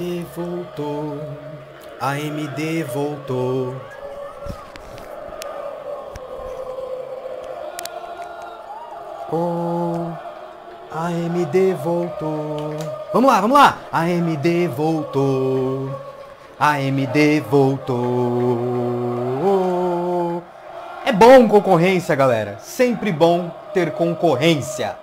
AMD voltou. AMD voltou. Oh, AMD voltou. Vamos lá, vamos lá. AMD voltou. AMD voltou. É bom concorrência, galera. Sempre bom ter concorrência.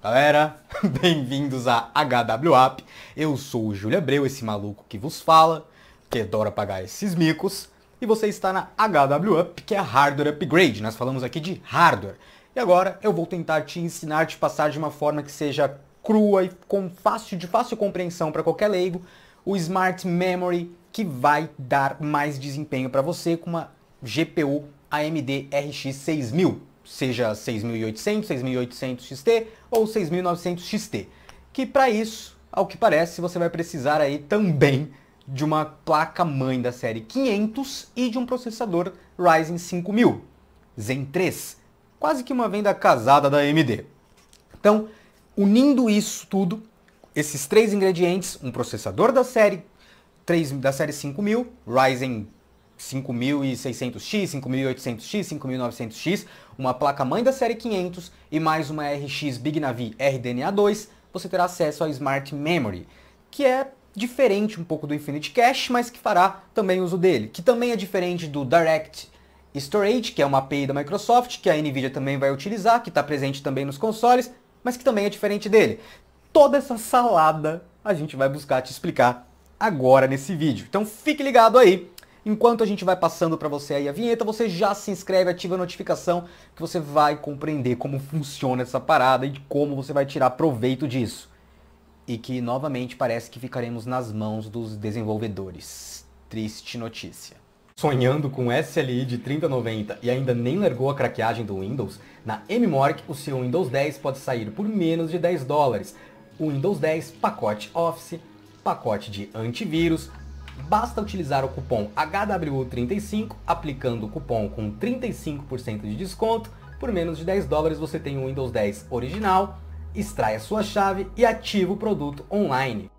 Galera, bem-vindos a HWAP. Eu sou o Júlio Abreu, esse maluco que vos fala, que adora pagar esses micos. E você está na HWAP, que é a Hardware Upgrade. Nós falamos aqui de hardware. E agora eu vou tentar te ensinar, te passar de uma forma que seja crua e com fácil, de fácil compreensão para qualquer leigo, o Smart Memory que vai dar mais desempenho para você com uma GPU AMD RX 6000 seja 6800, 6800 XT ou 6900 XT. Que para isso, ao que parece, você vai precisar aí também de uma placa mãe da série 500 e de um processador Ryzen 5000 Zen 3, quase que uma venda casada da AMD. Então, unindo isso tudo, esses três ingredientes, um processador da série 3 da série 5000, Ryzen 5600X, 5800X, 5900X, uma placa-mãe da série 500 e mais uma RX big navi RDNA2, você terá acesso à Smart Memory, que é diferente um pouco do Infinity Cache, mas que fará também uso dele, que também é diferente do Direct Storage, que é uma API da Microsoft, que a NVIDIA também vai utilizar, que está presente também nos consoles, mas que também é diferente dele. Toda essa salada a gente vai buscar te explicar agora nesse vídeo. Então fique ligado aí, Enquanto a gente vai passando para você aí a vinheta, você já se inscreve, ativa a notificação, que você vai compreender como funciona essa parada e como você vai tirar proveito disso. E que novamente parece que ficaremos nas mãos dos desenvolvedores. Triste notícia. Sonhando com SLI de 3090 e ainda nem largou a craqueagem do Windows, na MMorg o seu Windows 10 pode sair por menos de 10 dólares. O Windows 10 pacote Office, pacote de antivírus, basta utilizar o cupom HWU35, aplicando o cupom com 35% de desconto, por menos de 10 dólares você tem o Windows 10 original, extrai a sua chave e ativa o produto online.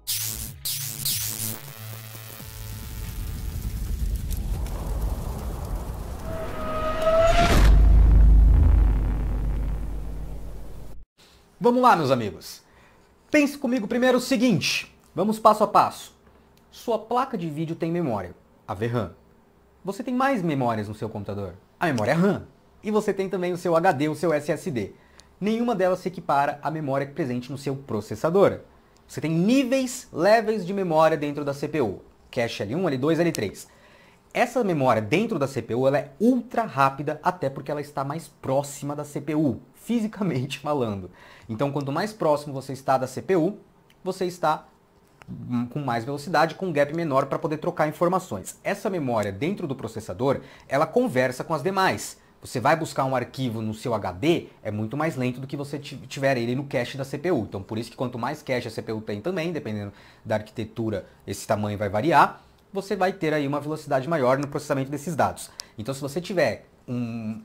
Vamos lá, meus amigos. Pense comigo primeiro o seguinte, vamos passo a passo. Sua placa de vídeo tem memória, a VRAM. Você tem mais memórias no seu computador, a memória é RAM. E você tem também o seu HD, o seu SSD. Nenhuma delas se equipara à memória presente no seu processador. Você tem níveis, levels de memória dentro da CPU. Cache L1, L2, L3. Essa memória dentro da CPU ela é ultra rápida, até porque ela está mais próxima da CPU, fisicamente falando. Então, quanto mais próximo você está da CPU, você está com mais velocidade, com um gap menor para poder trocar informações. Essa memória dentro do processador, ela conversa com as demais. Você vai buscar um arquivo no seu HD, é muito mais lento do que você tiver ele no cache da CPU. Então, por isso que quanto mais cache a CPU tem também, dependendo da arquitetura, esse tamanho vai variar, você vai ter aí uma velocidade maior no processamento desses dados. Então, se você tiver um,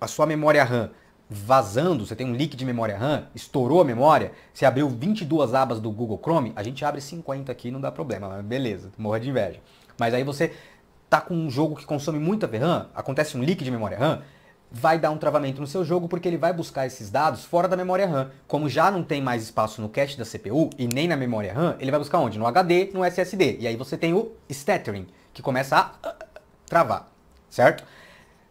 a sua memória RAM vazando, você tem um leak de memória RAM, estourou a memória, você abriu 22 abas do Google Chrome, a gente abre 50 aqui, não dá problema, mas beleza, morra de inveja. Mas aí você tá com um jogo que consome muita RAM, acontece um leak de memória RAM, vai dar um travamento no seu jogo porque ele vai buscar esses dados fora da memória RAM. Como já não tem mais espaço no cache da CPU e nem na memória RAM, ele vai buscar onde? No HD, no SSD. E aí você tem o stuttering, que começa a travar, certo?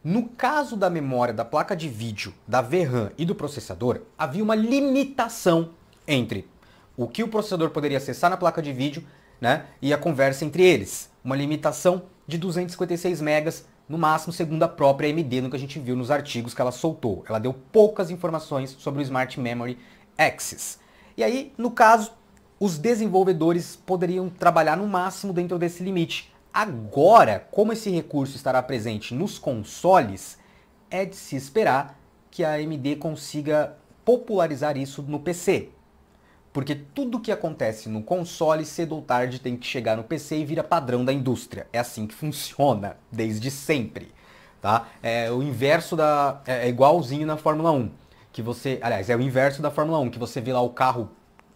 No caso da memória da placa de vídeo, da VRAM e do processador, havia uma limitação entre o que o processador poderia acessar na placa de vídeo né, e a conversa entre eles. Uma limitação de 256 megas no máximo segundo a própria AMD, no que a gente viu nos artigos que ela soltou. Ela deu poucas informações sobre o Smart Memory Access. E aí, no caso, os desenvolvedores poderiam trabalhar no máximo dentro desse limite. Agora, como esse recurso estará presente nos consoles, é de se esperar que a AMD consiga popularizar isso no PC. Porque tudo que acontece no console, cedo ou tarde, tem que chegar no PC e vira padrão da indústria. É assim que funciona, desde sempre. Tá? É o inverso da. É, é igualzinho na Fórmula 1. Que você. Aliás, é o inverso da Fórmula 1, que você vê lá o carro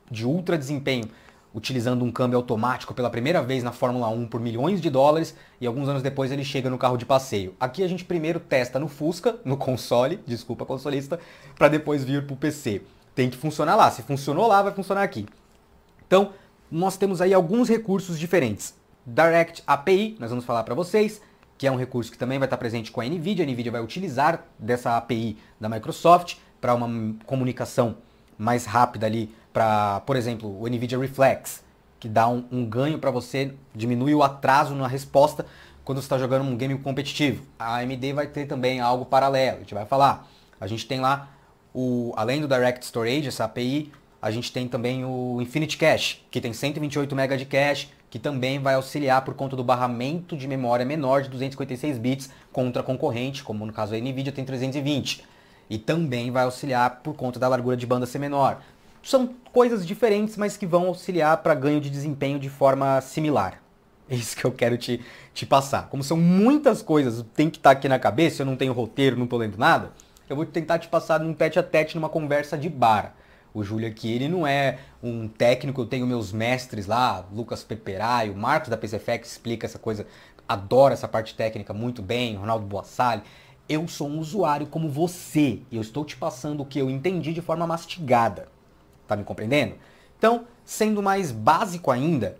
de ultra desempenho utilizando um câmbio automático pela primeira vez na Fórmula 1 por milhões de dólares e alguns anos depois ele chega no carro de passeio. Aqui a gente primeiro testa no Fusca, no console, desculpa consolista, para depois vir para o PC. Tem que funcionar lá, se funcionou lá, vai funcionar aqui. Então, nós temos aí alguns recursos diferentes. Direct API, nós vamos falar para vocês, que é um recurso que também vai estar presente com a NVIDIA. A NVIDIA vai utilizar dessa API da Microsoft para uma comunicação mais rápida ali para, por exemplo, o NVIDIA Reflex, que dá um, um ganho para você, diminui o atraso na resposta quando você está jogando um game competitivo. A AMD vai ter também algo paralelo, a gente vai falar. A gente tem lá, o, além do Direct Storage, essa API, a gente tem também o Infinity Cache, que tem 128 MB de cache, que também vai auxiliar por conta do barramento de memória menor de 256 bits contra a concorrente, como no caso a NVIDIA tem 320. E também vai auxiliar por conta da largura de banda ser menor. São coisas diferentes, mas que vão auxiliar para ganho de desempenho de forma similar. É isso que eu quero te, te passar. Como são muitas coisas, tem que estar tá aqui na cabeça, eu não tenho roteiro, não estou lendo nada, eu vou tentar te passar num tete a tete, numa conversa de bar. O Júlio aqui, ele não é um técnico, eu tenho meus mestres lá, Lucas Peperai, o Marcos da PCFEC explica essa coisa, adora essa parte técnica muito bem, Ronaldo Boassali. Eu sou um usuário como você e eu estou te passando o que eu entendi de forma mastigada. Tá me compreendendo? Então, sendo mais básico ainda,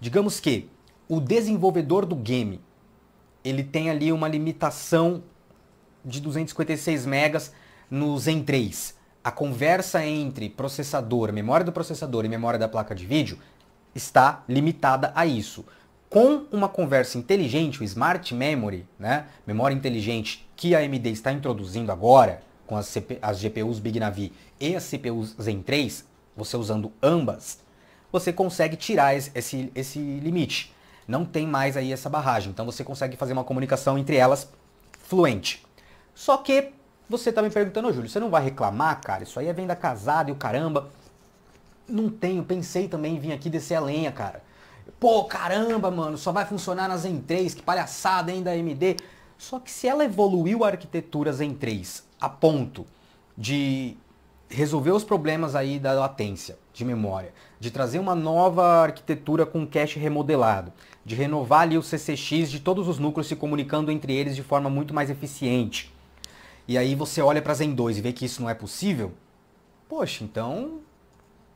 digamos que o desenvolvedor do game, ele tem ali uma limitação de 256 megas no Zen 3. A conversa entre processador, memória do processador e memória da placa de vídeo está limitada a isso. Com uma conversa inteligente, o Smart Memory, né, memória inteligente que a AMD está introduzindo agora, com as, CP, as GPUs e as CPUs Zen 3, você usando ambas, você consegue tirar esse, esse, esse limite. Não tem mais aí essa barragem. Então você consegue fazer uma comunicação entre elas fluente. Só que você está me perguntando, Júlio, você não vai reclamar, cara? Isso aí é venda casada e o caramba. Não tenho, pensei também em vir aqui descer a lenha, cara. Pô, caramba, mano, só vai funcionar na Zen 3, que palhaçada ainda AMD. Só que se ela evoluiu a arquitetura Zen 3 a ponto de resolver os problemas aí da latência de memória, de trazer uma nova arquitetura com cache remodelado, de renovar ali o CCX de todos os núcleos se comunicando entre eles de forma muito mais eficiente. E aí você olha para Zen 2 e vê que isso não é possível? Poxa, então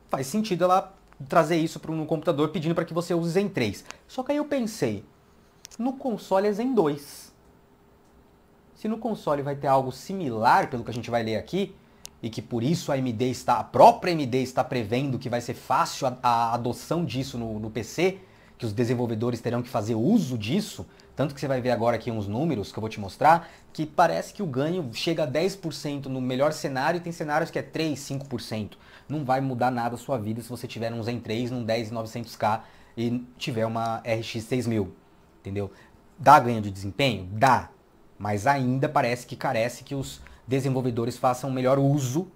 faz sentido ela trazer isso para um computador pedindo para que você use Zen 3. Só que aí eu pensei, no console é Zen 2. Se no console vai ter algo similar, pelo que a gente vai ler aqui, e que por isso a AMD está, a própria AMD está prevendo que vai ser fácil a, a adoção disso no, no, PC, que os desenvolvedores terão que fazer uso disso, tanto que você vai ver agora aqui uns números que eu vou te mostrar, que parece que o ganho chega a 10% no melhor cenário e tem cenários que é 3, 5%. Não vai mudar nada a sua vida se você tiver um Zen 3, num 10900K e tiver uma RX 6000, entendeu? Dá ganho de desempenho? Dá, mas ainda parece que carece que os desenvolvedores façam melhor uso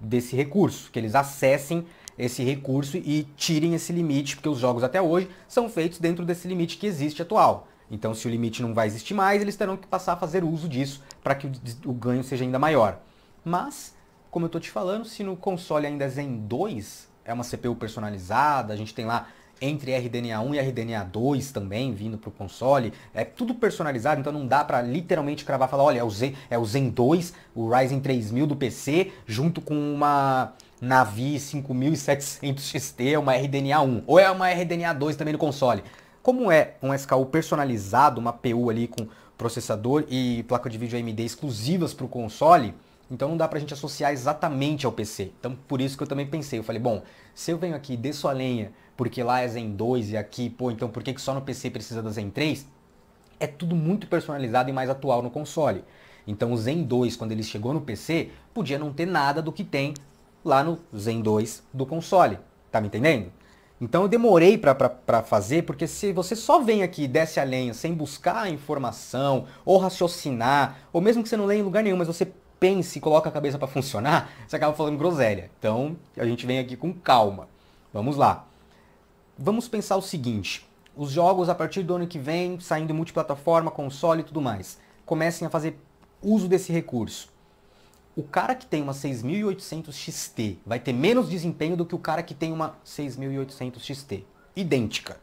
desse recurso, que eles acessem esse recurso e tirem esse limite, porque os jogos até hoje são feitos dentro desse limite que existe atual. Então, se o limite não vai existir mais, eles terão que passar a fazer uso disso para que o, ganho seja ainda maior. Mas, como eu estou te falando, se no console ainda é Zen 2, é uma CPU personalizada, a gente tem lá entre RDNA1 e RDNA2 também vindo para o console. É tudo personalizado, então não dá para literalmente cravar falar, olha, é o, Zen, é o Zen 2, o Ryzen 3000 do PC, junto com uma Navi 5700 XT, uma RDNA1. Ou é uma RDNA2 também no console. Como é um SKU personalizado, uma PU ali com processador e placa de vídeo AMD exclusivas para o console, então não dá para a gente associar exatamente ao PC. Então por isso que eu também pensei, eu falei, bom, se eu venho aqui e desço a lenha porque lá é Zen 2 e aqui, pô, então por que, que só no PC precisa da Zen 3? É tudo muito personalizado e mais atual no console. Então o Zen 2, quando ele chegou no PC, podia não ter nada do que tem lá no Zen 2 do console. Tá me entendendo? Então eu demorei para fazer, porque se você só vem aqui e desce a lenha sem buscar informação, ou raciocinar, ou mesmo que você não leia em lugar nenhum, mas você pense e coloca a cabeça para funcionar, você acaba falando groselha. Então a gente vem aqui com calma. Vamos lá vamos pensar o seguinte: os jogos a partir do ano que vem, saindo multiplataforma, console e tudo mais, comecem a fazer uso desse recurso. O cara que tem uma 6800 XT vai ter menos desempenho do que o cara que tem uma 6800 XT, idêntica.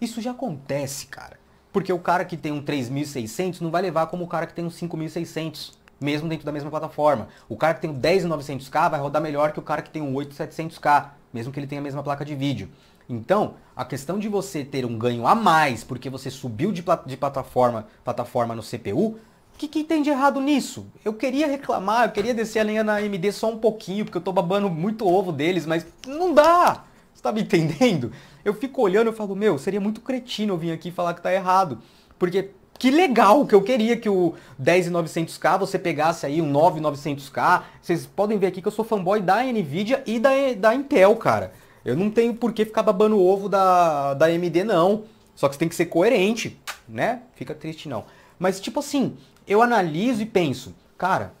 Isso já acontece, cara. Porque o cara que tem um 3600 não vai levar como o cara que tem um 5600 mesmo dentro da mesma plataforma. O cara que tem um 10900K vai rodar melhor que o cara que tem um 8700K, mesmo que ele tenha a mesma placa de vídeo. Então, a questão de você ter um ganho a mais porque você subiu de, plat de plataforma, plataforma no CPU, o que, que, tem de errado nisso? Eu queria reclamar, eu queria descer a linha na AMD só um pouquinho, porque eu tô babando muito ovo deles, mas não dá! Você tá me entendendo? Eu fico olhando e falo, meu, seria muito cretino eu vir aqui falar que tá errado. Porque que legal que eu queria que o 10900K você pegasse aí um 9900K. Vocês podem ver aqui que eu sou fanboy da Nvidia e da, da Intel, cara. Eu não tenho por que ficar babando o ovo da, da AMD, não. Só que você tem que ser coerente, né? Fica triste, não. Mas, tipo assim, eu analiso e penso, cara,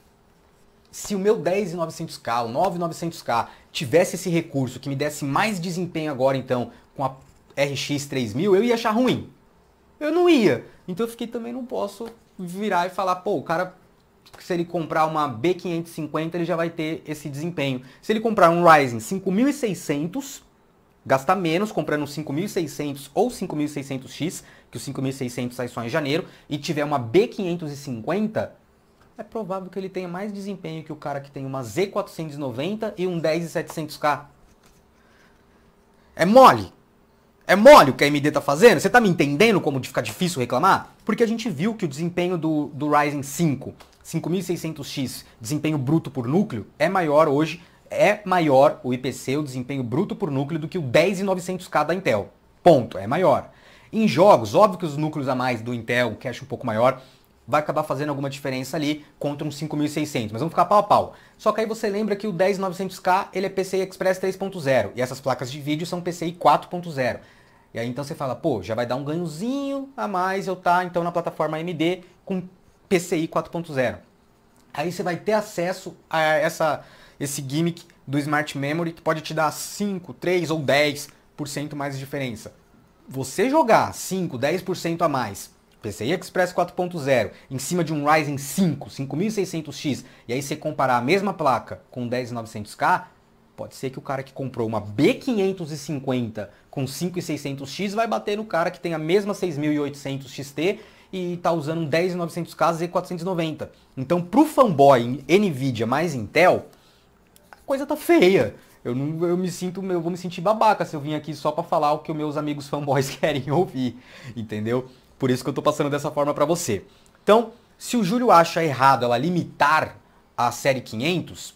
se o meu 10900K, o 9900K, tivesse esse recurso que me desse mais desempenho agora, então, com a RX 3000, eu ia achar ruim. Eu não ia. Então eu fiquei também, não posso virar e falar, pô, o cara se ele comprar uma B550, ele já vai ter esse desempenho. Se ele comprar um Ryzen 5600, gasta menos comprando um 5600 ou 5600X, que o 5600 sai só em janeiro, e tiver uma B550, é provável que ele tenha mais desempenho que o cara que tem uma Z490 e um 10700K. É mole. É mole o que a AMD tá fazendo? Você tá me entendendo como fica difícil reclamar? Porque a gente viu que o desempenho do, do Ryzen 5 5600X, desempenho bruto por núcleo, é maior hoje, é maior o IPC, o desempenho bruto por núcleo, do que o 10900K da Intel. Ponto, é maior. Em jogos, óbvio que os núcleos a mais do Intel, o cache um pouco maior, vai acabar fazendo alguma diferença ali contra um 5600, mas vamos ficar pau a pau. Só que aí você lembra que o 10900K ele é PCI Express 3.0 e essas placas de vídeo são PCI 4.0. E aí então você fala, pô, já vai dar um ganhozinho a mais eu tá então na plataforma AMD com PCI 4.0. Aí você vai ter acesso a essa, esse gimmick do Smart Memory que pode te dar 5, 3 ou 10% mais de diferença. Você jogar 5, 10% a mais PCI Express 4.0 em cima de um Ryzen 5, 5600X, e aí você comparar a mesma placa com 10900K, pode ser que o cara que comprou uma B550 com 5600X vai bater no cara que tem a mesma 6800 XT e está usando 10.900K Z490. Então, para o fanboy NVIDIA mais Intel, a coisa tá feia. Eu, não, eu me sinto, eu vou me sentir babaca se eu vim aqui só para falar o que os meus amigos fanboys querem ouvir, entendeu? Por isso que eu estou passando dessa forma para você. Então, se o Júlio acha errado ela limitar a série 500,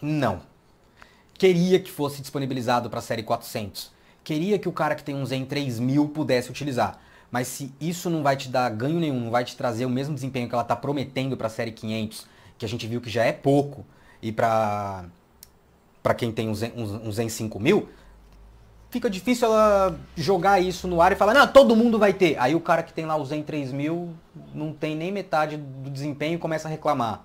não. Queria que fosse disponibilizado para a série 400 queria que o cara que tem um Zen 3000 pudesse utilizar. Mas se isso não vai te dar ganho nenhum, não vai te trazer o mesmo desempenho que ela está prometendo para a série 500, que a gente viu que já é pouco, e para para quem tem um Zen, um Zen 5000, fica difícil ela jogar isso no ar e falar, não, todo mundo vai ter. Aí o cara que tem lá o Zen 3000 não tem nem metade do desempenho e começa a reclamar.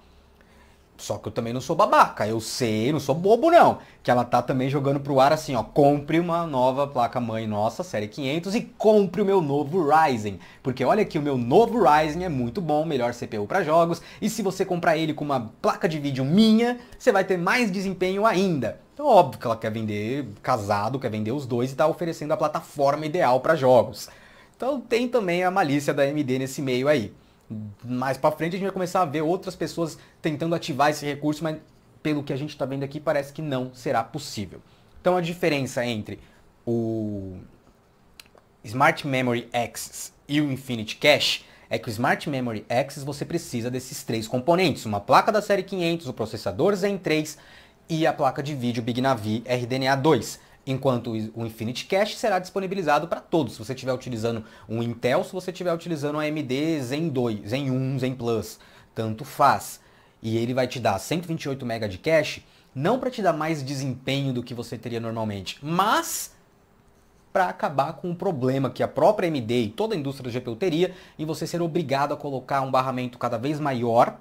Só que eu também não sou babaca, eu sei, não sou bobo não, que ela tá também jogando pro ar assim, ó, compre uma nova placa mãe nossa, série 500 e compre o meu novo Ryzen, porque olha que o meu novo Ryzen é muito bom, melhor CPU para jogos, e se você comprar ele com uma placa de vídeo minha, você vai ter mais desempenho ainda. Então, óbvio que ela quer vender casado, quer vender os dois e tá oferecendo a plataforma ideal para jogos. Então tem também a malícia da AMD nesse meio aí mais para frente a gente vai começar a ver outras pessoas tentando ativar esse recurso, mas pelo que a gente está vendo aqui parece que não será possível. Então a diferença entre o Smart Memory Access e o Infinity Cache é que o Smart Memory Access você precisa desses três componentes, uma placa da série 500, o processador Zen 3 e a placa de vídeo Big Navi RDNA 2 enquanto o Infinity Cache será disponibilizado para todos. Se você estiver utilizando um Intel, se você estiver utilizando um AMD Zen 2, Zen 1, Zen Plus, tanto faz. E ele vai te dar 128 MB de cache, não para te dar mais desempenho do que você teria normalmente, mas para acabar com o problema que a própria AMD e toda a indústria do GPU teria em você ser obrigado a colocar um barramento cada vez maior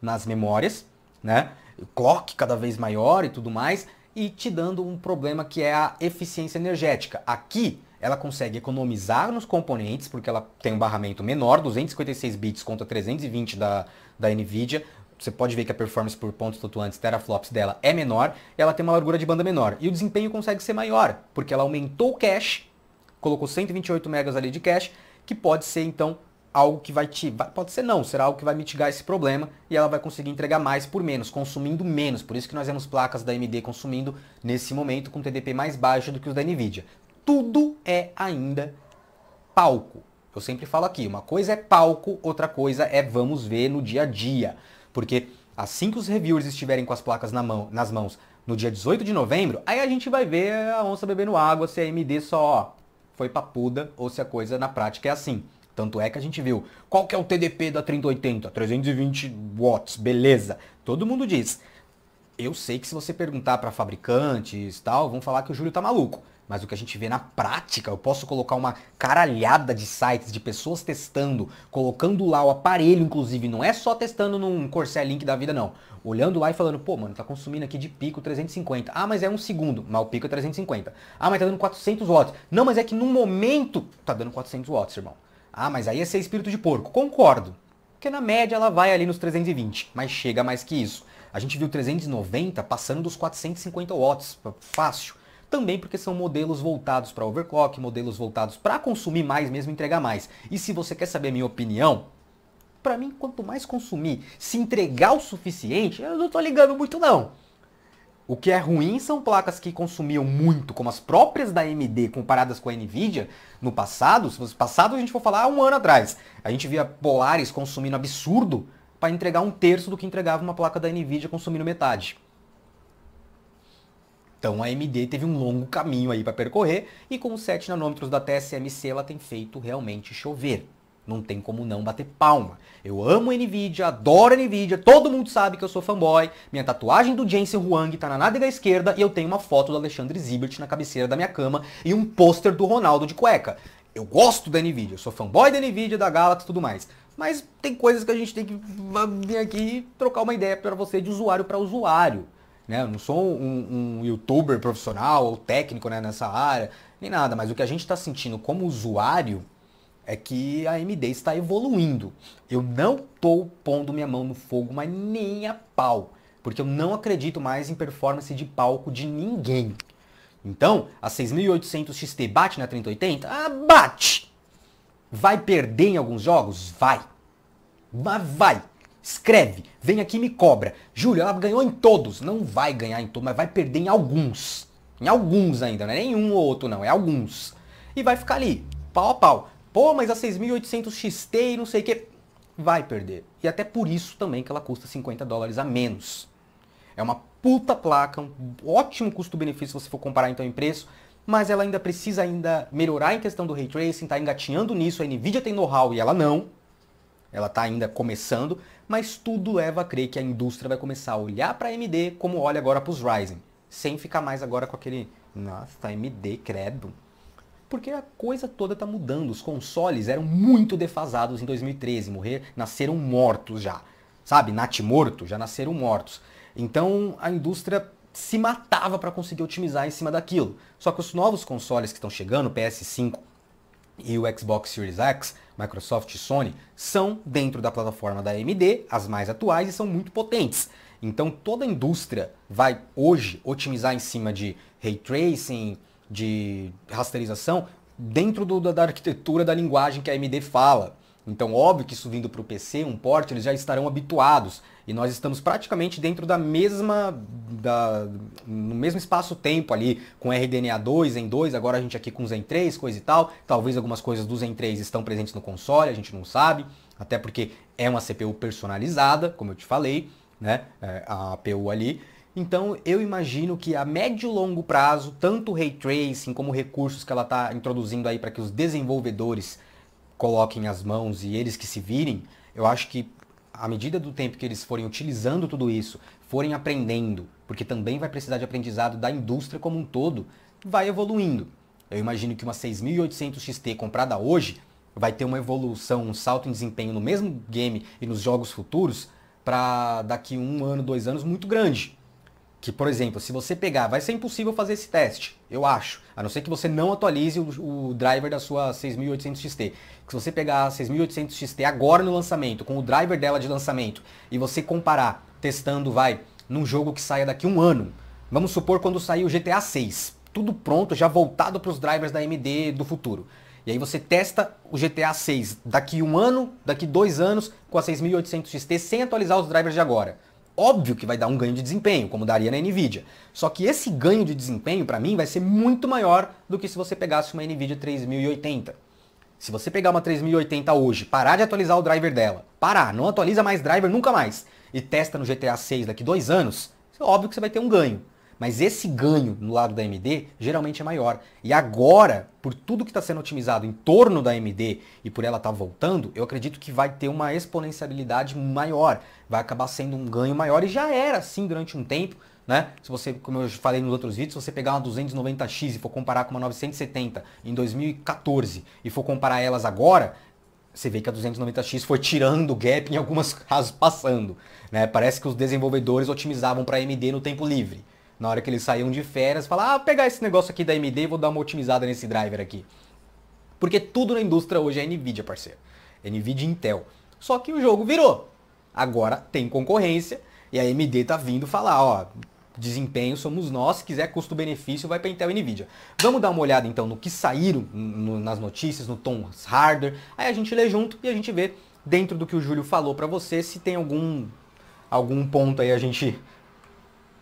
nas memórias, né? Clock cada vez maior e tudo mais, e te dando um problema que é a eficiência energética. Aqui ela consegue economizar nos componentes, porque ela tem um barramento menor, 256 bits contra 320 da, da NVIDIA, você pode ver que a performance por pontos flutuantes teraflops dela é menor, e ela tem uma largura de banda menor. E o desempenho consegue ser maior, porque ela aumentou o cache, colocou 128 megas ali de cache, que pode ser então algo que vai te. Pode ser não, será algo que vai mitigar esse problema e ela vai conseguir entregar mais por menos, consumindo menos. Por isso que nós temos placas da AMD consumindo nesse momento com TDP mais baixo do que os da Nvidia. Tudo é ainda palco. Eu sempre falo aqui, uma coisa é palco, outra coisa é vamos ver no dia a dia. Porque assim que os reviewers estiverem com as placas na mão, nas mãos no dia 18 de novembro, aí a gente vai ver a onça bebendo água, se a AMD só ó, foi papuda ou se a coisa na prática é assim. Tanto é que a gente viu qual que é o TDP da 3080, 320 watts, beleza. Todo mundo diz. Eu sei que se você perguntar para fabricantes e tal, vão falar que o Júlio tá maluco. Mas o que a gente vê na prática, eu posso colocar uma caralhada de sites, de pessoas testando, colocando lá o aparelho, inclusive, não é só testando num Corsair Link da vida, não. Olhando lá e falando, pô, mano, tá consumindo aqui de pico 350. Ah, mas é um segundo. Mas o pico é 350. Ah, mas tá dando 400 watts. Não, mas é que num momento tá dando 400 watts, irmão. Ah, mas aí é ser espírito de porco. Concordo. Porque na média ela vai ali nos 320, mas chega mais que isso. A gente viu 390 passando dos 450 watts, fácil. Também porque são modelos voltados para overclock, modelos voltados para consumir mais mesmo entregar mais. E se você quer saber a minha opinião, para mim quanto mais consumir, se entregar o suficiente, eu não tô ligando muito não. O que é ruim são placas que consumiam muito, como as próprias da AMD comparadas com a Nvidia no passado. Se passado a gente for falar um ano atrás, a gente via Polaris consumindo absurdo para entregar um terço do que entregava uma placa da Nvidia consumindo metade. Então a AMD teve um longo caminho aí para percorrer e com os 7 nanômetros da TSMC ela tem feito realmente chover não tem como não bater palma. Eu amo Nvidia, adoro Nvidia, todo mundo sabe que eu sou fanboy. Minha tatuagem do Jensen Huang tá na nádega esquerda e eu tenho uma foto do Alexandre Zibert na cabeceira da minha cama e um pôster do Ronaldo de cueca. Eu gosto da Nvidia, eu sou fanboy da Nvidia, da Galaxy e tudo mais. Mas tem coisas que a gente tem que vir aqui e trocar uma ideia para você de usuário para usuário. Né? Eu não sou um, um youtuber profissional ou técnico né, nessa área, nem nada, mas o que a gente está sentindo como usuário é que a AMD está evoluindo. Eu não estou pondo minha mão no fogo, mas nem a pau, porque eu não acredito mais em performance de palco de ninguém. Então, a 6800 XT bate na 3080? Ah, bate! Vai perder em alguns jogos? Vai. Mas vai. Escreve, vem aqui e me cobra. Júlio, ela ganhou em todos. Não vai ganhar em todos, mas vai perder em alguns. Em alguns ainda, não é nenhum ou outro não, é alguns. E vai ficar ali, pau a pau. Pô, mas a 6800 XT e não sei o que. Vai perder. E até por isso também que ela custa 50 dólares a menos. É uma puta placa, um ótimo custo-benefício se você for comparar então em preço, mas ela ainda precisa ainda melhorar em questão do ray tracing, está engatinhando nisso, a Nvidia tem know-how e ela não. Ela está ainda começando, mas tudo leva a crer que a indústria vai começar a olhar para a AMD como olha agora para os Ryzen, sem ficar mais agora com aquele nossa, AMD credo, porque a coisa toda está mudando. Os consoles eram muito defasados em 2013. Morrer, nasceram mortos já. Sabe? Nat morto, já nasceram mortos. Então a indústria se matava para conseguir otimizar em cima daquilo. Só que os novos consoles que estão chegando, PS5 e o Xbox Series X, Microsoft e Sony, são dentro da plataforma da AMD as mais atuais e são muito potentes. Então toda a indústria vai hoje otimizar em cima de ray tracing, de rasterização dentro do, da, da arquitetura da linguagem que a AMD fala. Então, óbvio que isso vindo para o PC, um port, eles já estarão habituados. E nós estamos praticamente dentro da mesma. Da, no mesmo espaço-tempo ali, com RDNA 2, Zen 2, agora a gente aqui com Zen 3, coisa e tal. Talvez algumas coisas do Zen 3 estão presentes no console, a gente não sabe. Até porque é uma CPU personalizada, como eu te falei, né? É, a APU ali. Então eu imagino que a médio e longo prazo, tanto o ray tracing como recursos que ela está introduzindo aí para que os desenvolvedores coloquem as mãos e eles que se virem, eu acho que à medida do tempo que eles forem utilizando tudo isso, forem aprendendo, porque também vai precisar de aprendizado da indústria como um todo, vai evoluindo. Eu imagino que uma 6800 XT comprada hoje vai ter uma evolução, um salto em desempenho no mesmo game e nos jogos futuros para daqui um ano, dois anos muito grande. Que, por exemplo, se você pegar, vai ser impossível fazer esse teste, eu acho. A não ser que você não atualize o, o driver da sua 6800 XT. Que se você pegar a 6800 XT agora no lançamento, com o driver dela de lançamento, e você comparar, testando, vai, num jogo que saia daqui um ano. Vamos supor quando sair o GTA 6. Tudo pronto, já voltado para os drivers da AMD do futuro. E aí você testa o GTA 6 daqui um ano, daqui dois anos, com a 6800 XT, sem atualizar os drivers de agora. Óbvio que vai dar um ganho de desempenho, como daria na Nvidia. Só que esse ganho de desempenho, para mim, vai ser muito maior do que se você pegasse uma Nvidia 3080. Se você pegar uma 3080 hoje, parar de atualizar o driver dela, parar, não atualiza mais driver nunca mais, e testa no GTA 6 daqui dois anos, é óbvio que você vai ter um ganho. Mas esse ganho no lado da AMD geralmente é maior. E agora, por tudo que está sendo otimizado em torno da AMD e por ela estar tá voltando, eu acredito que vai ter uma exponencialidade maior. Vai acabar sendo um ganho maior e já era assim durante um tempo. Né? Se você, como eu falei nos outros vídeos, se você pegar uma 290X e for comparar com uma 970 em 2014 e for comparar elas agora, você vê que a 290X foi tirando o gap em algumas casos passando, né? Parece que os desenvolvedores otimizavam para AMD no tempo livre na hora que eles saíam de férias, falar, ah, pegar esse negócio aqui da AMD e vou dar uma otimizada nesse driver aqui. Porque tudo na indústria hoje é Nvidia, parceiro. É Nvidia e Intel. Só que o jogo virou. Agora tem concorrência e a AMD tá vindo falar, ó, desempenho somos nós, se quiser custo-benefício vai para Intel e Nvidia. Vamos dar uma olhada então no que saíram no, nas notícias, no Tom Harder, aí a gente lê junto e a gente vê dentro do que o Júlio falou para você se tem algum algum ponto aí a gente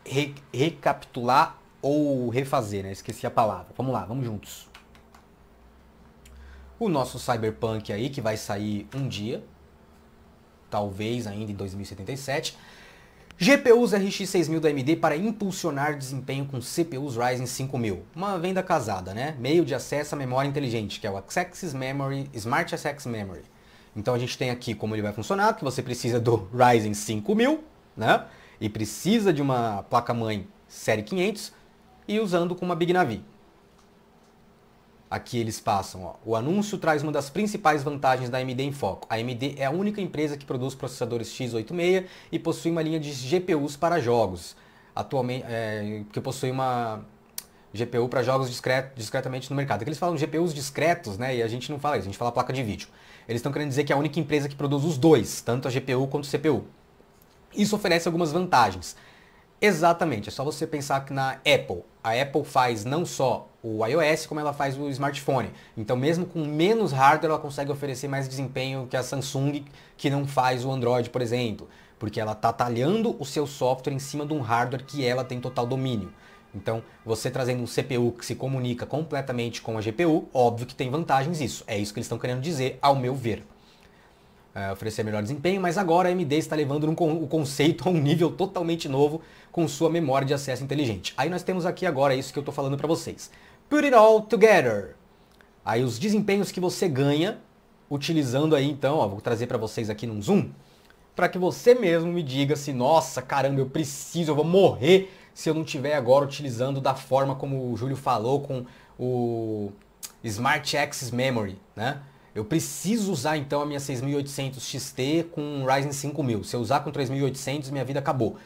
re, recapitular ou refazer, né? Esqueci a palavra. Vamos lá, vamos juntos. O nosso Cyberpunk aí, que vai sair um dia, talvez ainda em 2077. GPUs RX 6000 da AMD para impulsionar desempenho com CPUs Ryzen 5000. Uma venda casada, né? Meio de acesso à memória inteligente, que é o Access Memory, Smart Access Memory. Então a gente tem aqui como ele vai funcionar, que você precisa do Ryzen 5000, né? e precisa de uma placa-mãe série 500 e usando com uma Big Navi. Aqui eles passam, ó. o anúncio traz uma das principais vantagens da AMD em foco. A AMD é a única empresa que produz processadores x86 e possui uma linha de GPUs para jogos, atualmente é, que possui uma GPU para jogos discret, discretamente no mercado. É eles falam GPUs discretos, né? E a gente não fala isso, a gente fala placa de vídeo. Eles estão querendo dizer que é a única empresa que produz os dois, tanto a GPU quanto o CPU. Isso oferece algumas vantagens. Exatamente, é só você pensar que na Apple, a Apple faz não só o iOS, como ela faz o smartphone. Então, mesmo com menos hardware, ela consegue oferecer mais desempenho que a Samsung, que não faz o Android, por exemplo, porque ela está talhando o seu software em cima de um hardware que ela tem total domínio. Então, você trazendo um CPU que se comunica completamente com a GPU, óbvio que tem vantagens isso. É isso que eles estão querendo dizer, ao meu ver. Eh, oferecer melhor desempenho, mas agora a AMD está levando um, o conceito a um nível totalmente novo com sua memória de acesso inteligente. Aí nós temos aqui agora isso que eu estou falando para vocês. Put it all together. Aí os desempenhos que você ganha utilizando aí então, ó, vou trazer para vocês aqui num zoom, para que você mesmo me diga se, nossa, caramba, eu preciso, eu vou morrer se eu não tiver agora utilizando da forma como o Júlio falou com o Smart Access Memory, né? Eu preciso usar então a minha 6800 XT com um Ryzen 5000. Se eu usar com 3800, minha vida acabou.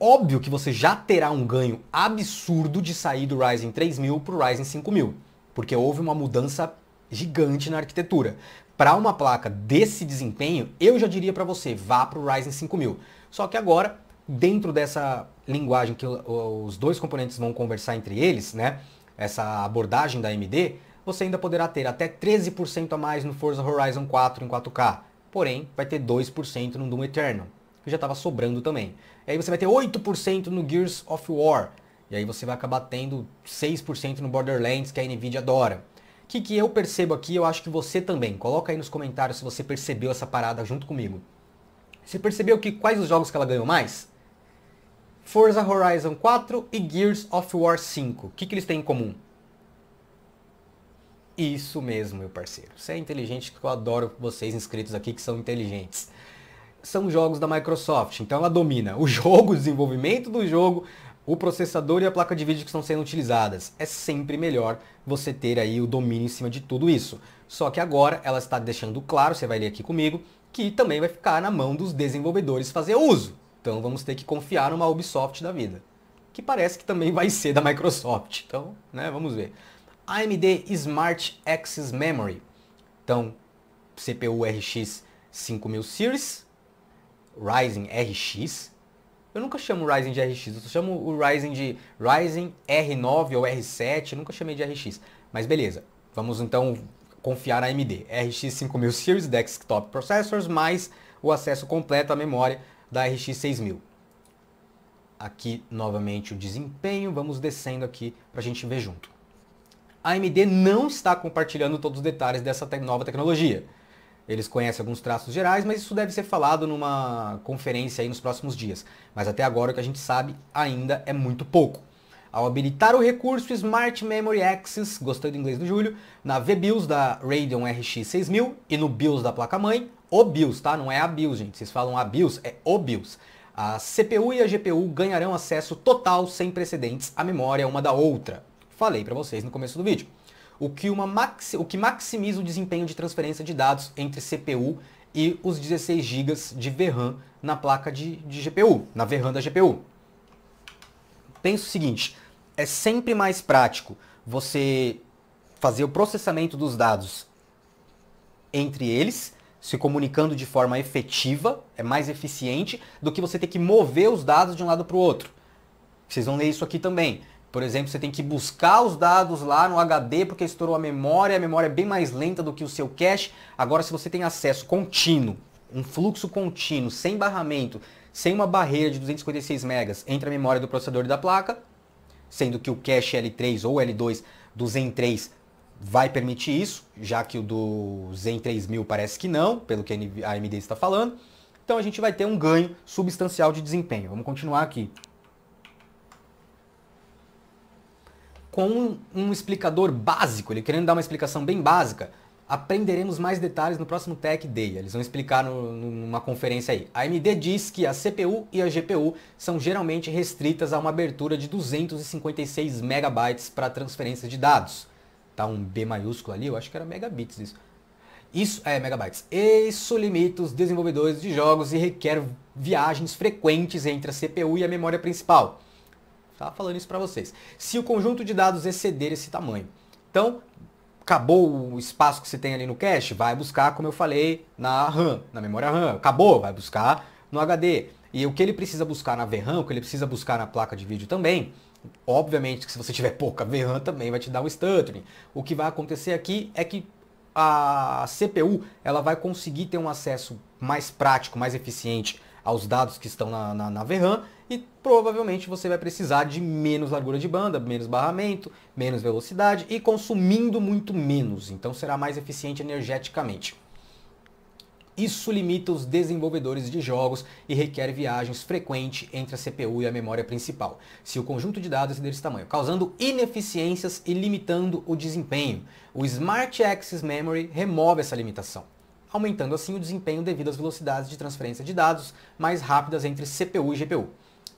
Óbvio que você já terá um ganho absurdo de sair do Ryzen 3000 para o Ryzen 5000, porque houve uma mudança gigante na arquitetura. Para uma placa desse desempenho, eu já diria para você, vá para o Ryzen 5000. Só que agora, dentro dessa linguagem que os dois componentes vão conversar entre eles, né? Essa abordagem da AMD, você ainda poderá ter até 13% a mais no Forza Horizon 4 em 4K, porém vai ter 2% no Doom Eternal, que já estava sobrando também. E aí você vai ter 8% no Gears of War, e aí você vai acabar tendo 6% no Borderlands, que a Nvidia adora. O que, que eu percebo aqui, eu acho que você também. Coloca aí nos comentários se você percebeu essa parada junto comigo. Você percebeu que quais os jogos que ela ganhou mais? Forza Horizon 4 e Gears of War 5. O que, que eles têm em comum? Isso mesmo, meu parceiro. Você é inteligente que eu adoro vocês inscritos aqui que são inteligentes. São jogos da Microsoft, então ela domina o jogo, o desenvolvimento do jogo, o processador e a placa de vídeo que estão sendo utilizadas. É sempre melhor você ter aí o domínio em cima de tudo isso. Só que agora ela está deixando claro, você vai ler aqui comigo, que também vai ficar na mão dos desenvolvedores fazer uso. Então vamos ter que confiar numa Ubisoft da vida, que parece que também vai ser da Microsoft. Então, né, vamos ver. AMD Smart Access Memory. Então, CPU RX 5000 Series, Ryzen RX. Eu nunca chamo o Ryzen de RX, eu só chamo o Ryzen de Ryzen R9 ou R7, nunca chamei de RX. Mas beleza, vamos então confiar na AMD. RX 5000 Series Desktop Processors mais o acesso completo à memória da RX 6000. Aqui novamente o desempenho, vamos descendo aqui para a gente ver junto a AMD não está compartilhando todos os detalhes dessa te nova tecnologia. Eles conhecem alguns traços gerais, mas isso deve ser falado numa conferência aí nos próximos dias. Mas até agora o que a gente sabe ainda é muito pouco. Ao habilitar o recurso Smart Memory Access, gostei do inglês do Júlio, na VBIOS da Radeon RX 6000 e no BIOS da placa-mãe, o BIOS, tá? Não é a BIOS, gente. Vocês falam a BIOS, é o BIOS. A CPU e a GPU ganharão acesso total sem precedentes à memória uma da outra falei para vocês no começo do vídeo. O que, uma maxi, o que maximiza o desempenho de transferência de dados entre CPU e os 16 GB de VRAM na placa de, de GPU, na VRAM da GPU. Pensa o seguinte, é sempre mais prático você fazer o processamento dos dados entre eles, se comunicando de forma efetiva, é mais eficiente do que você ter que mover os dados de um lado para o outro. Vocês vão ler isso aqui também. Por exemplo, você tem que buscar os dados lá no HD porque estourou a memória, a memória é bem mais lenta do que o seu cache. Agora, se você tem acesso contínuo, um fluxo contínuo, sem barramento, sem uma barreira de 256 megas entre a memória do processador e da placa, sendo que o cache L3 ou L2 do Zen 3 vai permitir isso, já que o do Zen 3000 parece que não, pelo que a AMD está falando. Então a gente vai ter um ganho substancial de desempenho. Vamos continuar aqui. com um explicador básico, ele querendo dar uma explicação bem básica. Aprenderemos mais detalhes no próximo Tech Day. Eles vão explicar no, numa conferência aí. A AMD diz que a CPU e a GPU são geralmente restritas a uma abertura de 256 megabytes para transferência de dados. Tá um B maiúsculo ali, eu acho que era megabits isso. Isso é megabytes. Isso limita os desenvolvedores de jogos e requer viagens frequentes entre a CPU e a memória principal. Tá falando isso para vocês. Se o conjunto de dados exceder esse tamanho. Então, acabou o espaço que você tem ali no cache, vai buscar, como eu falei, na RAM, na memória RAM. Acabou, vai buscar no HD. E o que ele precisa buscar na VRAM, o que ele precisa buscar na placa de vídeo também, obviamente que se você tiver pouca VRAM também vai te dar um stuttering. O que vai acontecer aqui é que a CPU ela vai conseguir ter um acesso mais prático, mais eficiente aos dados que estão na, na, na VRAM provavelmente você vai precisar de menos largura de banda, menos barramento, menos velocidade e consumindo muito menos, então será mais eficiente energeticamente. Isso limita os desenvolvedores de jogos e requer viagens frequentes entre a CPU e a memória principal, se o conjunto de dados é desse tamanho, causando ineficiências e limitando o desempenho. O Smart Access Memory remove essa limitação, aumentando assim o desempenho devido às velocidades de transferência de dados mais rápidas entre CPU e GPU.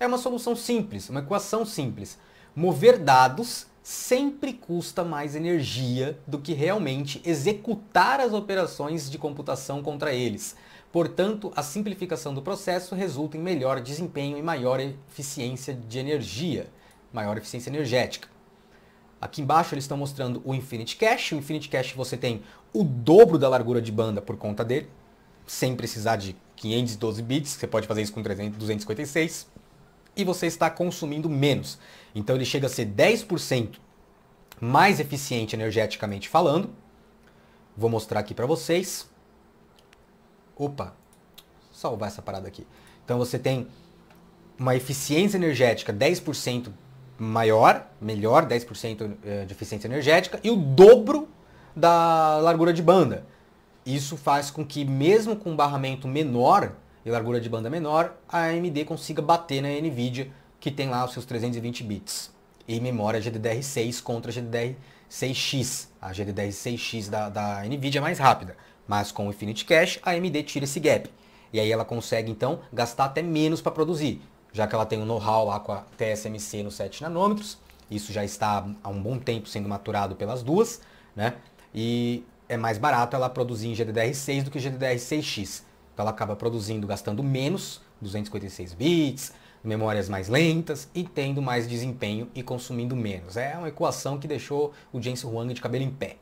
É uma solução simples, uma equação simples. Mover dados sempre custa mais energia do que realmente executar as operações de computação contra eles. Portanto, a simplificação do processo resulta em melhor desempenho e maior eficiência de energia, maior eficiência energética. Aqui embaixo eles estão mostrando o Infinity Cache. O Infinity Cache você tem o dobro da largura de banda por conta dele, sem precisar de 512 bits, você pode fazer isso com 300, 256 e você está consumindo menos. Então ele chega a ser 10% mais eficiente energeticamente falando. Vou mostrar aqui para vocês. Opa, salvar essa parada aqui. Então você tem uma eficiência energética 10% maior, melhor, 10% eh, de eficiência energética e o dobro da largura de banda. Isso faz com que mesmo com um barramento menor, e largura de banda menor, a AMD consiga bater na NVIDIA, que tem lá os seus 320 bits. E memória GDDR6 contra GDDR6X. A GDDR6X da, da NVIDIA é mais rápida, mas com o Infinity Cache, a AMD tira esse gap. E aí ela consegue, então, gastar até menos para produzir, já que ela tem um know-how lá com a TSMC no 7 nanômetros. Isso já está há um bom tempo sendo maturado pelas duas, né? E é mais barato ela produzir em GDDR6 do que GDDR6X ela acaba produzindo, gastando menos, 256 bits, memórias mais lentas e tendo mais desempenho e consumindo menos. É uma equação que deixou o Jensen Huang de cabelo em pé.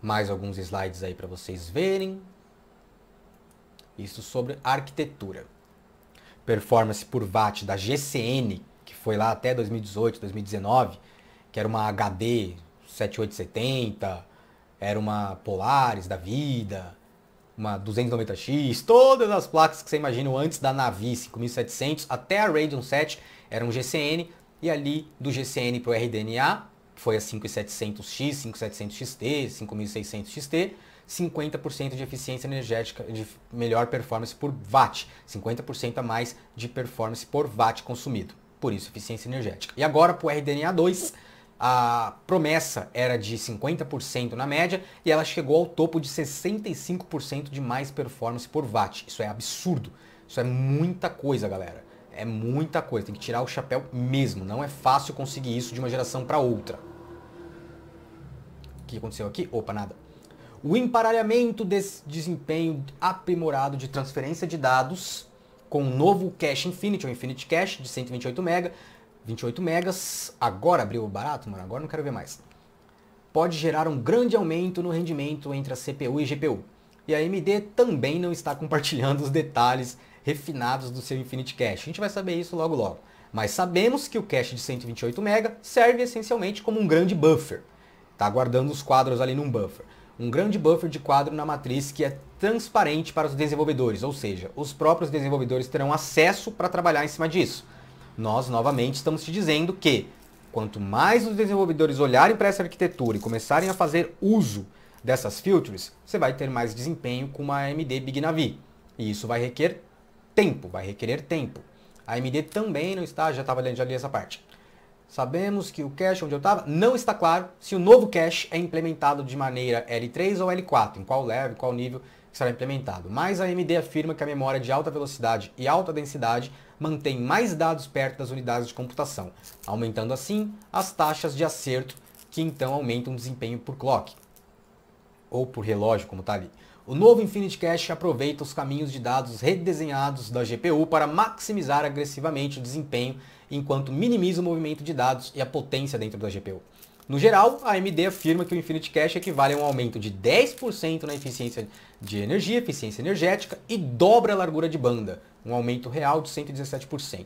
Mais alguns slides aí para vocês verem. Isso sobre arquitetura. Performance por watt da GCN, que foi lá até 2018, 2019, que era uma HD 7870, era uma Polaris da vida, uma 290X, todas as placas que você imagina antes da Navi 5700 até a Radeon 7 eram GCN e ali do GCN para o RDNA, que foi a 5700X, 5700XT, 5600XT, 50% de eficiência energética, de melhor performance por watt, 50% a mais de performance por watt consumido. Por isso, eficiência energética. E agora para o RDNA 2, a promessa era de 50% na média e ela chegou ao topo de 65% de mais performance por watt. Isso é absurdo. Isso é muita coisa, galera. É muita coisa. Tem que tirar o chapéu mesmo. Não é fácil conseguir isso de uma geração para outra. O que aconteceu aqui? Opa, nada. O emparalhamento desse desempenho aprimorado de transferência de dados com o novo Cache Infinity, ou Infinity Cache, de 128 MB, 28 megas, agora abriu barato, mano, agora não quero ver mais. Pode gerar um grande aumento no rendimento entre a CPU e GPU. E a AMD também não está compartilhando os detalhes refinados do seu Infinity Cache. A gente vai saber isso logo logo. Mas sabemos que o cache de 128 MB serve essencialmente como um grande buffer. Está guardando os quadros ali num buffer. Um grande buffer de quadro na matriz que é transparente para os desenvolvedores, ou seja, os próprios desenvolvedores terão acesso para trabalhar em cima disso nós novamente estamos te dizendo que quanto mais os desenvolvedores olharem para essa arquitetura e começarem a fazer uso dessas filters você vai ter mais desempenho com uma AMD Big Navi. E isso vai requer tempo, vai requerer tempo. A AMD também não está, já estava lendo ali essa parte. Sabemos que o cache onde eu estava, não está claro se o novo cache é implementado de maneira L3 ou L4, em qual level, qual nível será implementado. Mas a AMD afirma que a memória de alta velocidade e alta densidade mantém mais dados perto das unidades de computação, aumentando assim as taxas de acerto, que então aumentam o desempenho por clock, ou por relógio, como está ali. O novo Infinity Cache aproveita os caminhos de dados redesenhados da GPU para maximizar agressivamente o desempenho, enquanto minimiza o movimento de dados e a potência dentro da GPU. No geral, a AMD afirma que o Infinity Cache equivale a um aumento de 10% na eficiência de energia, eficiência energética e dobra a largura de banda, um aumento real de 117%,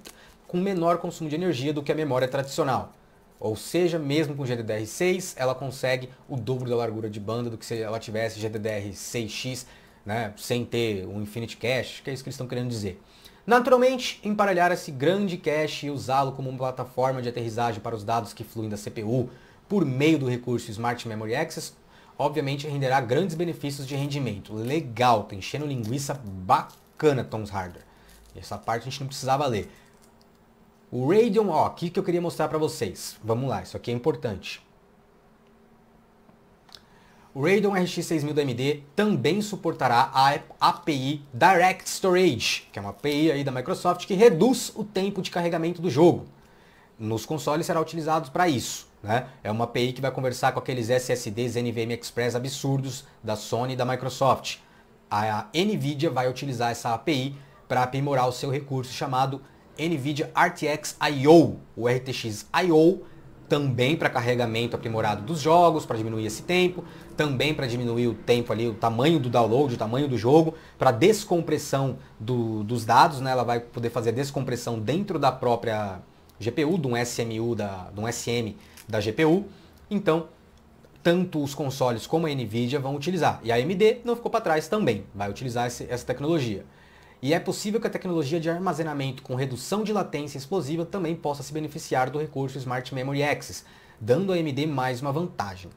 com menor consumo de energia do que a memória tradicional. Ou seja, mesmo com GDDR6, ela consegue o dobro da largura de banda do que se ela tivesse GDDR6X, né, sem ter um Infinity Cache, que é isso que eles estão querendo dizer. Naturalmente, emparelhar esse grande cache e usá-lo como uma plataforma de aterrissagem para os dados que fluem da CPU, por meio do recurso Smart Memory Access, obviamente renderá grandes benefícios de rendimento. Legal, tá enchendo linguiça bacana, Tom's Hardware. Essa parte a gente não precisava ler. O Radeon, ó, aqui que eu queria mostrar para vocês. Vamos lá, isso aqui é importante. O Radeon RX 6000 da AMD também suportará a API Direct Storage, que é uma API aí da Microsoft que reduz o tempo de carregamento do jogo. Nos consoles será utilizado para isso. Né? É uma API que vai conversar com aqueles SSDs NVMe Express absurdos da Sony e da Microsoft. A NVIDIA vai utilizar essa API para aprimorar o seu recurso chamado NVIDIA RTX I.O., o RTX I.O., também para carregamento aprimorado dos jogos, para diminuir esse tempo, também para diminuir o tempo ali, o tamanho do download, o tamanho do jogo, para descompressão do, dos dados, né? ela vai poder fazer descompressão dentro da própria GPU, de um SMU, da, de um SM da GPU. Então, tanto os consoles como a Nvidia vão utilizar. E a AMD não ficou para trás também, vai utilizar esse, essa tecnologia. E é possível que a tecnologia de armazenamento com redução de latência explosiva também possa se beneficiar do recurso Smart Memory Access, dando à AMD mais uma vantagem.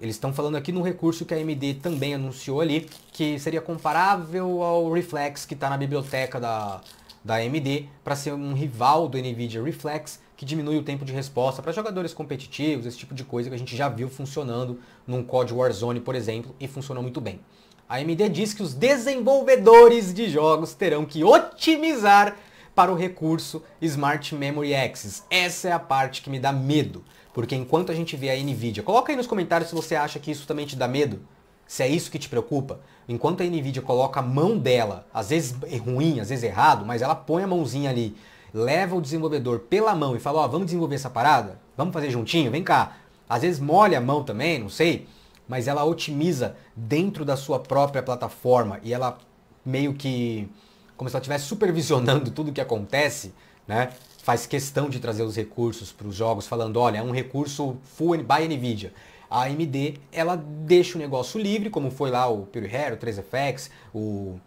Eles estão falando aqui no recurso que a AMD também anunciou ali, que seria comparável ao Reflex que está na biblioteca da, da AMD, para ser um rival do NVIDIA Reflex, que diminui o tempo de resposta para jogadores competitivos, esse tipo de coisa que a gente já viu funcionando num COD Warzone, por exemplo, e funcionou muito bem. A AMD diz que os desenvolvedores de jogos terão que otimizar para o recurso Smart Memory Access. Essa é a parte que me dá medo, porque enquanto a gente vê a Nvidia, coloca aí nos comentários se você acha que isso também te dá medo, se é isso que te preocupa, enquanto a Nvidia coloca a mão dela, às vezes é ruim, às vezes é errado, mas ela põe a mãozinha ali leva o desenvolvedor pela mão e fala, ó, oh, vamos desenvolver essa parada? Vamos fazer juntinho? Vem cá. Às vezes molha a mão também, não sei, mas ela otimiza dentro da sua própria plataforma e ela meio que como se ela estivesse supervisionando tudo o que acontece, né? Faz questão de trazer os recursos para os jogos, falando, olha, é um recurso full by Nvidia. A AMD, ela deixa o negócio livre, como foi lá o Pure Hair, o 3FX, o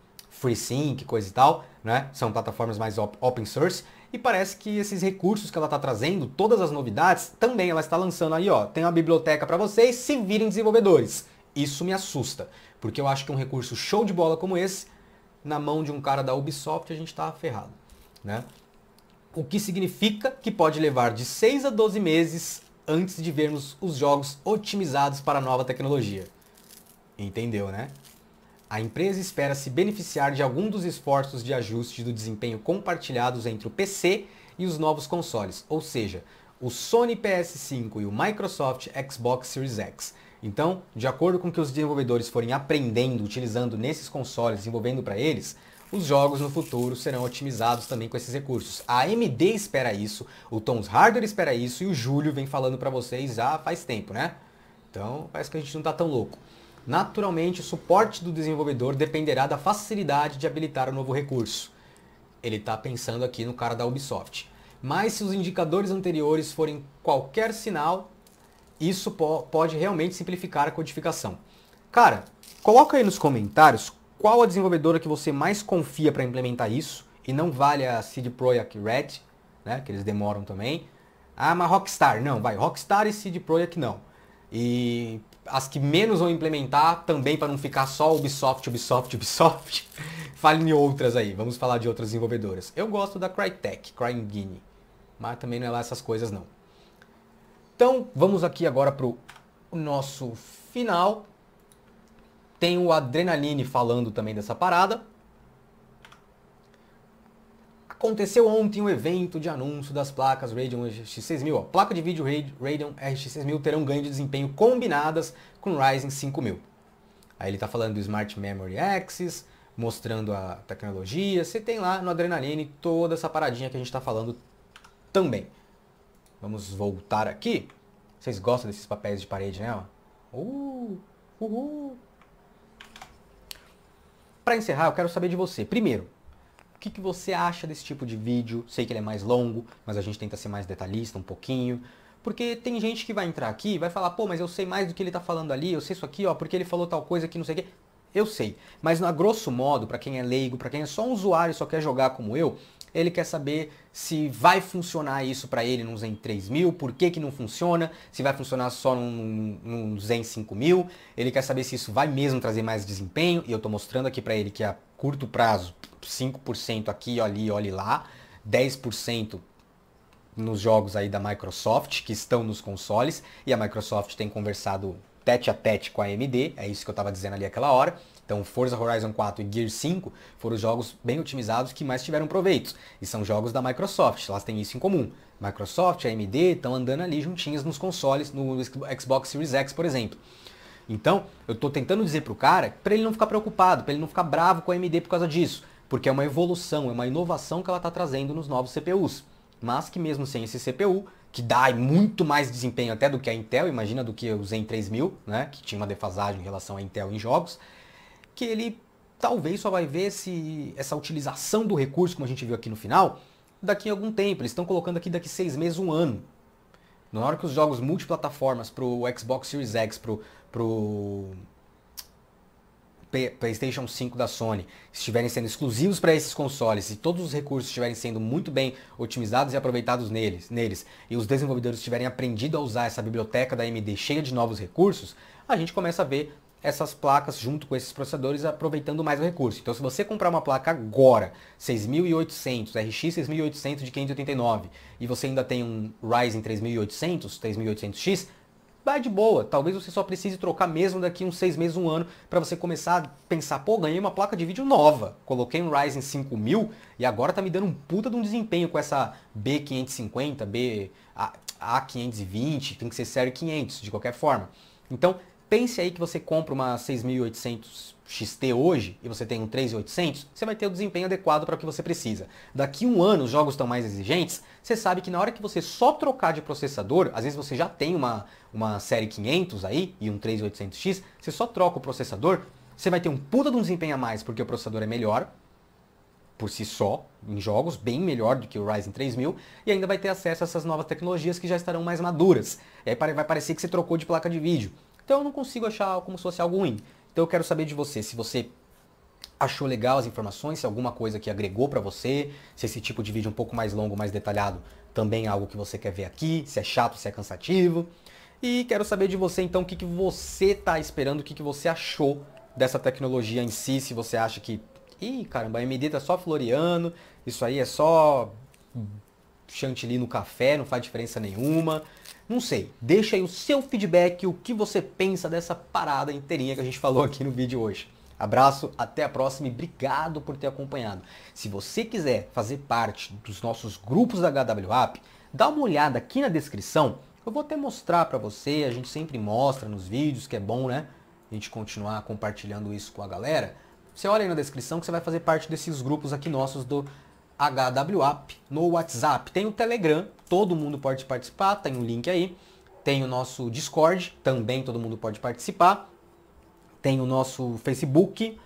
FreeSync, coisa e tal, né? São plataformas mais open source. E parece que esses recursos que ela está trazendo, todas as novidades, também ela está lançando aí, ó. Tem uma biblioteca para vocês, se virem desenvolvedores. Isso me assusta, porque eu acho que um recurso show de bola como esse, na mão de um cara da Ubisoft, a gente está ferrado, né? O que significa que pode levar de 6 a 12 meses antes de vermos os jogos otimizados para a nova tecnologia. Entendeu, né? A empresa espera se beneficiar de algum dos esforços de ajuste do desempenho compartilhados entre o PC e os novos consoles, ou seja, o Sony PS5 e o Microsoft Xbox Series X. Então, de acordo com o que os desenvolvedores forem aprendendo, utilizando nesses consoles, desenvolvendo para eles, os jogos no futuro serão otimizados também com esses recursos. A AMD espera isso, o Tom's Hardware espera isso e o Júlio vem falando para vocês há faz tempo, né? Então, parece que a gente não está tão louco. Naturalmente, o suporte do desenvolvedor dependerá da facilidade de habilitar o novo recurso. Ele está pensando aqui no cara da Ubisoft. Mas se os indicadores anteriores forem qualquer sinal, isso po pode realmente simplificar a codificação. Cara, coloca aí nos comentários qual a desenvolvedora que você mais confia para implementar isso, e não vale a CD Projekt Red, né, que eles demoram também. Ah, mas Rockstar, não, vai, Rockstar e CD Projekt não. E as que menos vão implementar, também para não ficar só Ubisoft, Ubisoft, Ubisoft. Fale em outras aí, vamos falar de outras desenvolvedoras. Eu gosto da Crytek, CryEngine, mas também não é lá essas coisas não. Então, vamos aqui agora para o nosso final. Tem o Adrenaline falando também dessa parada. Aconteceu ontem o um evento de anúncio das placas Radeon RX 6000. Ó. Placa de vídeo Radeon RX 6000 terão ganho de desempenho combinadas com Ryzen 5000. Aí ele está falando do Smart Memory Access, mostrando a tecnologia. Você tem lá no Adrenaline toda essa paradinha que a gente está falando também. Vamos voltar aqui. Vocês gostam desses papéis de parede, né? Ó. Uh, uhul. Para encerrar, eu quero saber de você. Primeiro, que, que você acha desse tipo de vídeo? Sei que ele é mais longo, mas a gente tenta ser mais detalhista um pouquinho. Porque tem gente que vai entrar aqui e vai falar, pô, mas eu sei mais do que ele está falando ali, eu sei isso aqui, ó, porque ele falou tal coisa que não sei o quê. Eu sei. Mas a grosso modo, para quem é leigo, para quem é só um usuário e só quer jogar como eu, ele quer saber se vai funcionar isso para ele num Zen 3000, por que, que não funciona, se vai funcionar só no num Zen 5000, ele quer saber se isso vai mesmo trazer mais desempenho, e eu estou mostrando aqui para ele que a curto prazo 5% aqui, ali, olhe lá, 10% nos jogos aí da Microsoft, que estão nos consoles, e a Microsoft tem conversado tete a tete com a AMD, é isso que eu estava dizendo ali aquela hora. Então, Forza Horizon 4 e Gear 5 foram os jogos bem otimizados que mais tiveram proveitos, e são jogos da Microsoft, elas têm isso em comum. Microsoft, AMD estão andando ali juntinhas nos consoles, no Xbox Series X, por exemplo. Então, eu estou tentando dizer pro cara, para ele não ficar preocupado, para ele não ficar bravo com a AMD por causa disso porque é uma evolução, é uma inovação que ela está trazendo nos novos CPUs. Mas que mesmo sem esse CPU, que dá muito mais desempenho até do que a Intel, imagina do que o Zen 3000, né, que tinha uma defasagem em relação à Intel em jogos, que ele talvez só vai ver se essa utilização do recurso, como a gente viu aqui no final, daqui a algum tempo. Eles estão colocando aqui daqui seis meses, um ano. Na hora que os jogos multiplataformas para o Xbox Series X, para o PlayStation 5 da Sony estiverem sendo exclusivos para esses consoles e todos os recursos estiverem sendo muito bem otimizados e aproveitados neles, neles, e os desenvolvedores tiverem aprendido a usar essa biblioteca da AMD cheia de novos recursos, a gente começa a ver essas placas junto com esses processadores aproveitando mais o recurso. Então se você comprar uma placa agora, 6800, RX 6800 de 589, e você ainda tem um Ryzen 3800, 3800X, vai de boa. Talvez você só precise trocar mesmo daqui uns seis meses, um ano, para você começar a pensar, pô, ganhei uma placa de vídeo nova. Coloquei um Ryzen 5000 e agora tá me dando um puta de um desempenho com essa B550, B A520, tem que ser série 500, de qualquer forma. Então, pense aí que você compra uma 6800 XT hoje e você tem um 3800, você vai ter o desempenho adequado para o que você precisa. Daqui um ano os jogos estão mais exigentes, você sabe que na hora que você só trocar de processador, às vezes você já tem uma, uma série 500 aí e um 3800X, você só troca o processador, você vai ter um puta de um desempenho a mais porque o processador é melhor, por si só, em jogos, bem melhor do que o Ryzen 3000, e ainda vai ter acesso a essas novas tecnologias que já estarão mais maduras. E aí vai parecer que você trocou de placa de vídeo. Então eu não consigo achar como se fosse algo ruim. Então eu quero saber de você, se você achou legal as informações, se é alguma coisa que agregou para você, se esse tipo de vídeo é um pouco mais longo, mais detalhado, também é algo que você quer ver aqui, se é chato, se é cansativo. E quero saber de você então o que, que você tá esperando, o que, que você achou dessa tecnologia em si, se você acha que, ih caramba, a AMD tá só floreando, isso aí é só chantilly no café, não faz diferença nenhuma. Não sei. Deixa aí o seu feedback, o que você pensa dessa parada inteirinha que a gente falou aqui no vídeo hoje. Abraço, até a próxima e obrigado por ter acompanhado. Se você quiser fazer parte dos nossos grupos da HWAP, dá uma olhada aqui na descrição. Eu vou até mostrar para você, a gente sempre mostra nos vídeos, que é bom, né? A gente continuar compartilhando isso com a galera. Você olha aí na descrição que você vai fazer parte desses grupos aqui nossos do HWAP no WhatsApp. Tem o Telegram, todo mundo pode participar, tem um link aí. Tem o nosso Discord, também todo mundo pode participar. Tem o nosso Facebook.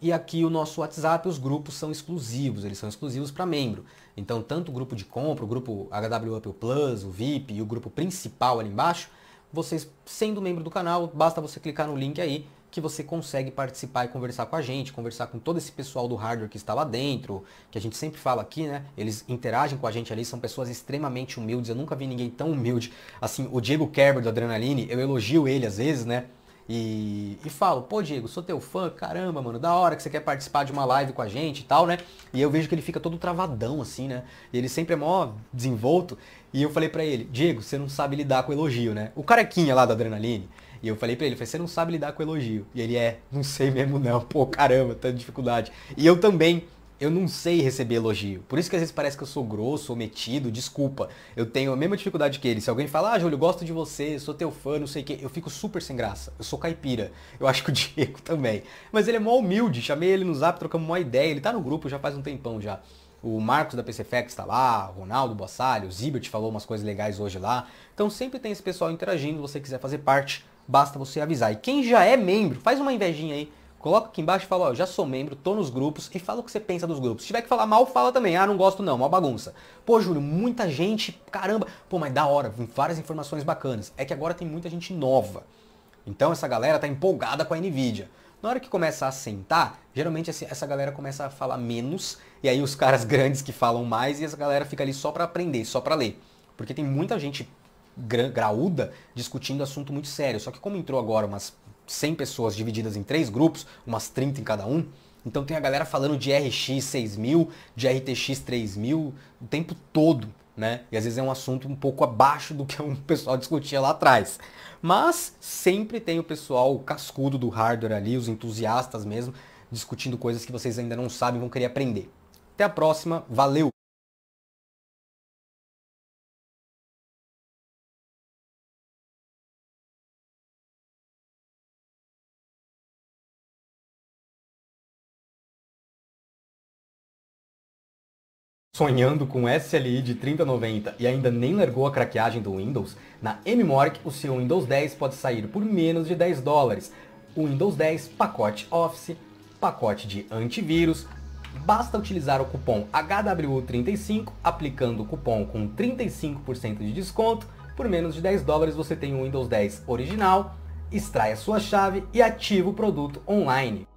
E aqui o nosso WhatsApp, os grupos são exclusivos, eles são exclusivos para membro. Então, tanto o grupo de compra, o grupo HWAP Plus, o VIP e o grupo principal ali embaixo, vocês sendo membro do canal, basta você clicar no link aí que você consegue participar e conversar com a gente, conversar com todo esse pessoal do hardware que está lá dentro, que a gente sempre fala aqui, né? Eles interagem com a gente ali, são pessoas extremamente humildes. Eu nunca vi ninguém tão humilde. Assim, o Diego Kerber do Adrenaline, eu elogio ele às vezes, né? E, e falo, pô Diego, sou teu fã, caramba, mano, da hora que você quer participar de uma live com a gente e tal, né? E eu vejo que ele fica todo travadão, assim, né? E ele sempre é mó desenvolto. E eu falei para ele, Diego, você não sabe lidar com elogio, né? O carequinha lá da Adrenaline, e eu falei para ele, você não sabe lidar com elogio. E ele é, não sei mesmo não. Pô, caramba, tanta dificuldade. E eu também eu não sei receber elogio. Por isso que às vezes parece que eu sou grosso metido, desculpa. Eu tenho a mesma dificuldade que ele. Se alguém falar, ah, Júlio, gosto de você, sou teu fã, não sei o quê, eu fico super sem graça. Eu sou caipira. Eu acho que o Diego também. Mas ele é mó humilde, chamei ele no zap, trocamos uma ideia. Ele tá no grupo já faz um tempão já. O Marcos da PCFX tá lá, Ronaldo Bossali, o Zibert falou umas coisas legais hoje lá. Então sempre tem esse pessoal interagindo, se você quiser fazer parte basta você avisar. E quem já é membro, faz uma invejinha aí, coloca aqui embaixo e fala, ó, já sou membro, tô nos grupos e fala o que você pensa dos grupos. Se tiver que falar mal, fala também. Ah, não gosto não, uma bagunça. Pô, Júlio, muita gente, caramba. Pô, mas da hora, várias informações bacanas. É que agora tem muita gente nova. Então essa galera tá empolgada com a Nvidia. Na hora que começa a sentar, geralmente essa galera começa a falar menos, e aí os caras grandes que falam mais, e essa galera fica ali só para aprender, só para ler. Porque tem muita gente graúda discutindo assunto muito sério. Só que como entrou agora umas 100 pessoas divididas em três grupos, umas 30 em cada um, então tem a galera falando de RX 6000, de RTX 3000 o tempo todo, né? E às vezes é um assunto um pouco abaixo do que o pessoal discutia lá atrás. Mas sempre tem o pessoal o cascudo do hardware ali, os entusiastas mesmo, discutindo coisas que vocês ainda não sabem, vão querer aprender. Até a próxima, valeu! Sonhando com SLI de 3090 e ainda nem largou a craqueagem do Windows, na MMorg o seu Windows 10 pode sair por menos de 10 dólares. O Windows 10 pacote Office, pacote de antivírus, basta utilizar o cupom hw 35 aplicando o cupom com 35% de desconto, por menos de 10 dólares você tem o Windows 10 original, extrai a sua chave e ativa o produto online.